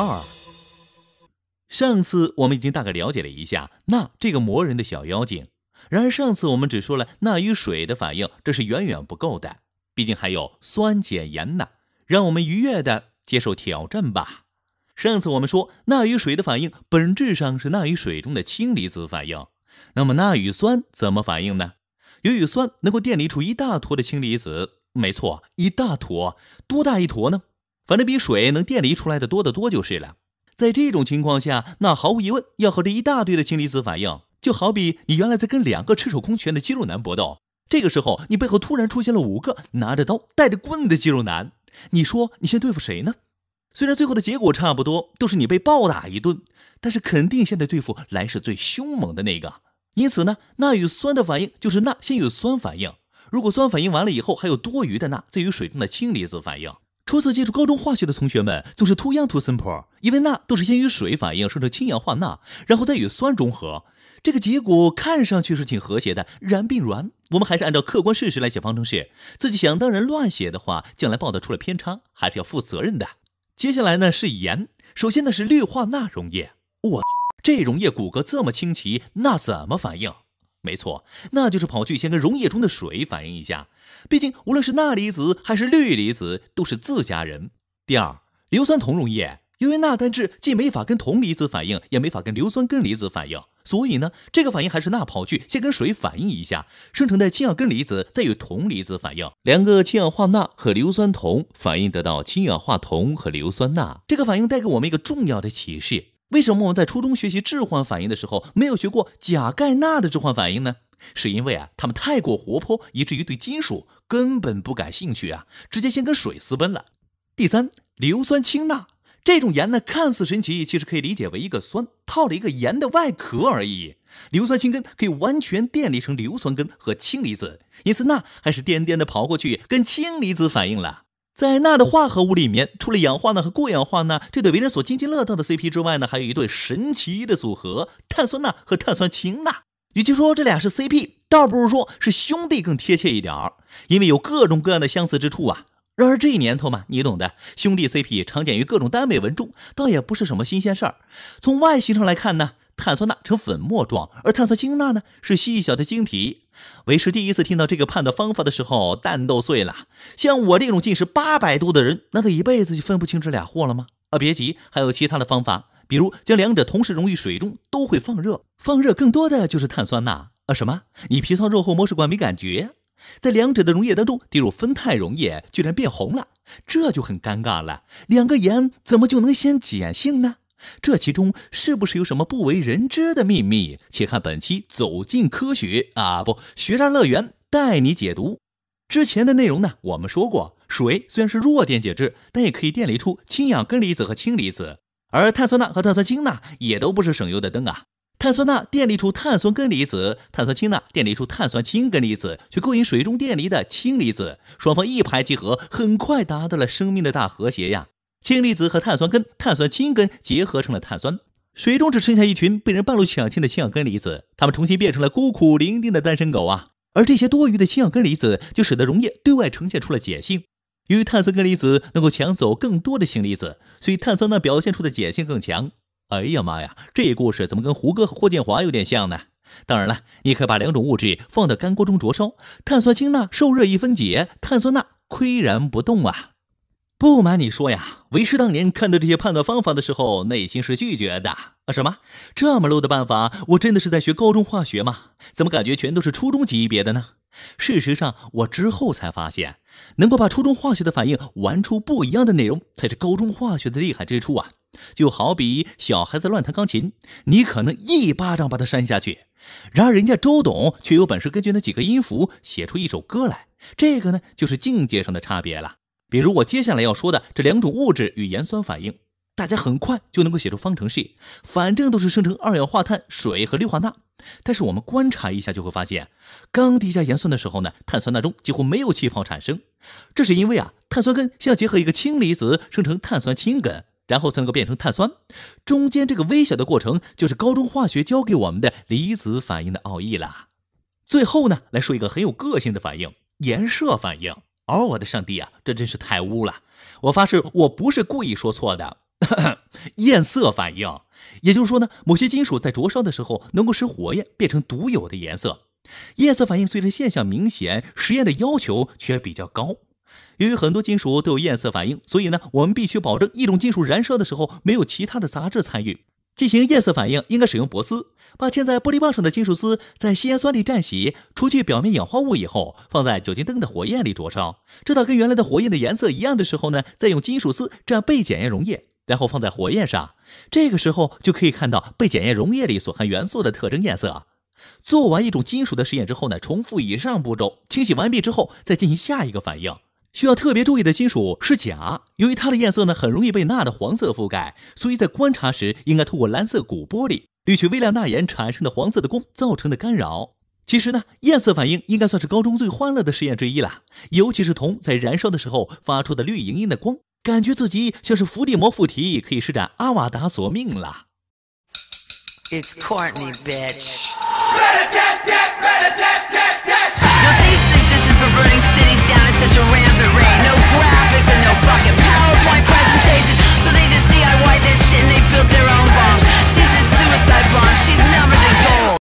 二，上次我们已经大概了解了一下钠这个魔人的小妖精。然而上次我们只说了钠与水的反应，这是远远不够的，毕竟还有酸碱盐呢。让我们愉悦的接受挑战吧。上次我们说钠与水的反应本质上是钠与水中的氢离子反应。那么钠与酸怎么反应呢？由于酸能够电离出一大坨的氢离子，没错，一大坨，多大一坨呢？反正比水能电离出来的多得多就是了。在这种情况下，那毫无疑问要和这一大堆的氢离子反应，就好比你原来在跟两个赤手空拳的肌肉男搏斗，这个时候你背后突然出现了五个拿着刀、带着棍的肌肉男，你说你先对付谁呢？虽然最后的结果差不多都是你被暴打一顿，但是肯定现在对付来势最凶猛的那个。因此呢，钠与酸的反应就是钠先与酸反应，如果酸反应完了以后还有多余的钠再与水中的氢离子反应。初次接触高中化学的同学们总是 too young too simple，因为钠都是先与水反应生成氢氧化钠，然后再与酸中和。这个结果看上去是挺和谐的，然并卵。我们还是按照客观事实来写方程式，自己想当然乱写的话，将来报道出了偏差，还是要负责任的。接下来呢是盐，首先呢是氯化钠溶液。我这溶液骨骼这么清奇，那怎么反应？没错，那就是跑去先跟溶液中的水反应一下。毕竟无论是钠离子还是氯离子都是自家人。第二，硫酸铜溶液，由于钠单质既没法跟铜离子反应，也没法跟硫酸根离子反应，所以呢，这个反应还是钠跑去先跟水反应一下，生成的氢氧根离子再与铜离子反应。两个氢氧化钠和硫酸铜反应得到氢氧化铜和硫酸钠。这个反应带给我们一个重要的启示。为什么我们在初中学习置换反应的时候没有学过钾、钙、钠的置换反应呢？是因为啊，它们太过活泼，以至于对金属根本不感兴趣啊，直接先跟水私奔了。第三，硫酸氢钠这种盐呢，看似神奇，其实可以理解为一个酸套了一个盐的外壳而已。硫酸氢根可以完全电离成硫酸根和氢离子，因此钠还是颠颠的跑过去跟氢离子反应了。在钠的化合物里面，除了氧化钠和过氧化钠这对为人所津津乐道的 CP 之外呢，还有一对神奇的组合——碳酸钠和碳酸氢钠。与其说这俩是 CP，倒不如说是兄弟更贴切一点儿，因为有各种各样的相似之处啊。然而这一年头嘛，你懂的，兄弟 CP 常见于各种耽美文中，倒也不是什么新鲜事儿。从外形上来看呢。碳酸钠呈粉末状，而碳酸氢钠呢是细小的晶体。为师第一次听到这个判断方法的时候，蛋都碎了。像我这种近视八百度的人，难道一辈子就分不清这俩货了吗？啊，别急，还有其他的方法，比如将两者同时溶于水中，都会放热，放热更多的就是碳酸钠。啊，什么？你皮糙肉厚，模式管没感觉？在两者的溶液当中滴入酚酞溶液，居然变红了，这就很尴尬了。两个盐怎么就能先碱性呢？这其中是不是有什么不为人知的秘密？且看本期《走进科学》啊，不，学渣乐园带你解读。之前的内容呢，我们说过，水虽然是弱电解质，但也可以电离出氢氧根离子和氢离子。而碳酸钠和碳酸氢钠也都不是省油的灯啊。碳酸钠电离出碳酸根离子，碳酸氢钠电离出碳酸氢根离子，去勾引水中电离的氢离子，双方一拍即合，很快达到了生命的大和谐呀。氢离子和碳酸根、碳酸氢根结合成了碳酸，水中只剩下一群被人半路抢亲的氢氧根离子，它们重新变成了孤苦伶仃的单身狗啊！而这些多余的氢氧根离子就使得溶液对外呈现出了碱性。由于碳酸根离子能够抢走更多的氢离子，所以碳酸钠表现出的碱性更强。哎呀妈呀，这故事怎么跟胡歌和霍建华有点像呢？当然了，你可以把两种物质放到干锅中灼烧，碳酸氢钠受热一分解，碳酸钠岿然不动啊。不瞒你说呀，为师当年看到这些判断方法的时候，内心是拒绝的啊！什么这么 low 的办法？我真的是在学高中化学吗？怎么感觉全都是初中级别的呢？事实上，我之后才发现，能够把初中化学的反应玩出不一样的内容，才是高中化学的厉害之处啊！就好比小孩子乱弹钢琴，你可能一巴掌把他扇下去；然而人家周董却有本事根据那几个音符写出一首歌来，这个呢，就是境界上的差别了。比如我接下来要说的这两种物质与盐酸反应，大家很快就能够写出方程式，反正都是生成二氧化碳、水和氯化钠。但是我们观察一下就会发现，刚滴加盐酸的时候呢，碳酸钠中几乎没有气泡产生，这是因为啊，碳酸根先要结合一个氢离子生成碳酸氢根，然后才能够变成碳酸。中间这个微小的过程就是高中化学教给我们的离子反应的奥义了。最后呢，来说一个很有个性的反应——盐色反应。哦，我的上帝啊，这真是太污了！我发誓，我不是故意说错的。焰 色反应，也就是说呢，某些金属在灼烧的时候，能够使火焰变成独有的颜色。焰色反应虽然现象明显，实验的要求却比较高。由于很多金属都有焰色反应，所以呢，我们必须保证一种金属燃烧的时候没有其他的杂质参与。进行焰色反应，应该使用铂丝，把嵌在玻璃棒上的金属丝在稀盐酸里蘸洗，除去表面氧化物以后，放在酒精灯的火焰里灼烧，直到跟原来的火焰的颜色一样的时候呢，再用金属丝蘸被检验溶液，然后放在火焰上，这个时候就可以看到被检验溶液里所含元素的特征焰色。做完一种金属的实验之后呢，重复以上步骤，清洗完毕之后，再进行下一个反应。需要特别注意的金属是钾，由于它的焰色呢很容易被钠的黄色覆盖，所以在观察时应该透过蓝色钴玻璃，滤去微量钠盐产生的黄色的光造成的干扰。其实呢，焰色反应应该算是高中最欢乐的实验之一了，尤其是铜在燃烧的时候发出的绿莹莹的光，感觉自己像是伏地魔附体，可以施展阿瓦达索命了。It's bitch. Courtney,